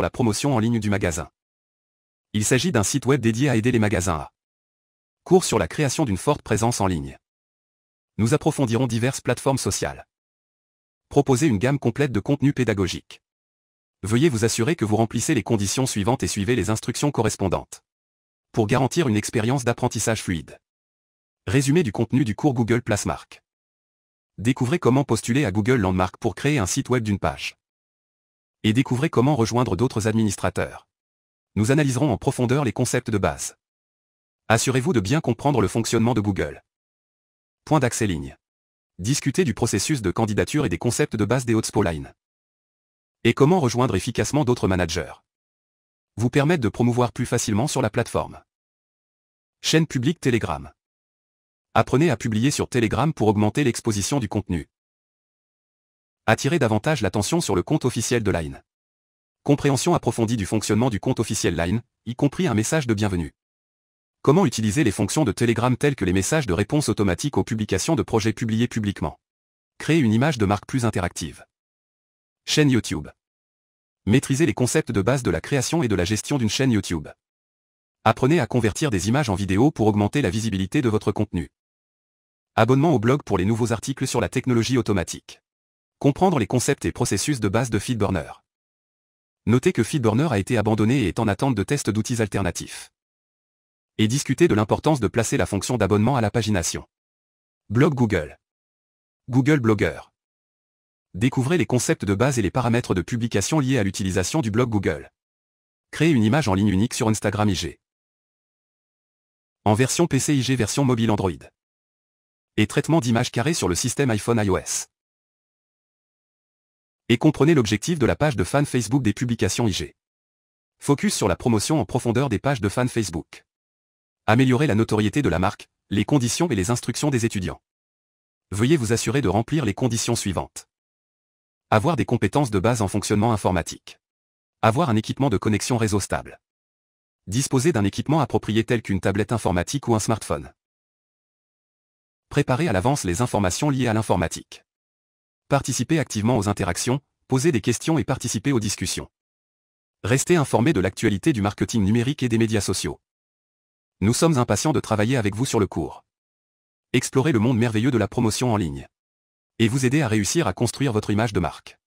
la promotion en ligne du magasin. Il s'agit d'un site web dédié à aider les magasins à cours sur la création d'une forte présence en ligne. Nous approfondirons diverses plateformes sociales. Proposer une gamme complète de contenus pédagogiques. Veuillez vous assurer que vous remplissez les conditions suivantes et suivez les instructions correspondantes. Pour garantir une expérience d'apprentissage fluide. Résumé du contenu du cours Google Placemark. Découvrez comment postuler à Google Landmark pour créer un site web d'une page et découvrez comment rejoindre d'autres administrateurs. Nous analyserons en profondeur les concepts de base. Assurez-vous de bien comprendre le fonctionnement de Google. Point d'accès ligne. Discutez du processus de candidature et des concepts de base des Hotspotline. Et comment rejoindre efficacement d'autres managers. Vous permettre de promouvoir plus facilement sur la plateforme. Chaîne publique Telegram. Apprenez à publier sur Telegram pour augmenter l'exposition du contenu. Attirer davantage l'attention sur le compte officiel de Line. Compréhension approfondie du fonctionnement du compte officiel Line, y compris un message de bienvenue. Comment utiliser les fonctions de Telegram telles que les messages de réponse automatique aux publications de projets publiés publiquement. Créer une image de marque plus interactive. Chaîne YouTube. Maîtriser les concepts de base de la création et de la gestion d'une chaîne YouTube. Apprenez à convertir des images en vidéo pour augmenter la visibilité de votre contenu. Abonnement au blog pour les nouveaux articles sur la technologie automatique. Comprendre les concepts et processus de base de FeedBurner. Notez que FeedBurner a été abandonné et est en attente de tests d'outils alternatifs. Et discuter de l'importance de placer la fonction d'abonnement à la pagination. Blog Google. Google Blogger. Découvrez les concepts de base et les paramètres de publication liés à l'utilisation du blog Google. Créer une image en ligne unique sur Instagram IG. En version PC IG version mobile Android. Et traitement d'images carrées sur le système iPhone iOS et comprenez l'objectif de la page de fan Facebook des publications IG. Focus sur la promotion en profondeur des pages de fan Facebook. Améliorer la notoriété de la marque, les conditions et les instructions des étudiants. Veuillez vous assurer de remplir les conditions suivantes. Avoir des compétences de base en fonctionnement informatique. Avoir un équipement de connexion réseau stable. Disposer d'un équipement approprié tel qu'une tablette informatique ou un smartphone. Préparer à l'avance les informations liées à l'informatique. Participez activement aux interactions, posez des questions et participez aux discussions. Restez informé de l'actualité du marketing numérique et des médias sociaux. Nous sommes impatients de travailler avec vous sur le cours. Explorez le monde merveilleux de la promotion en ligne. Et vous aider à réussir à construire votre image de marque.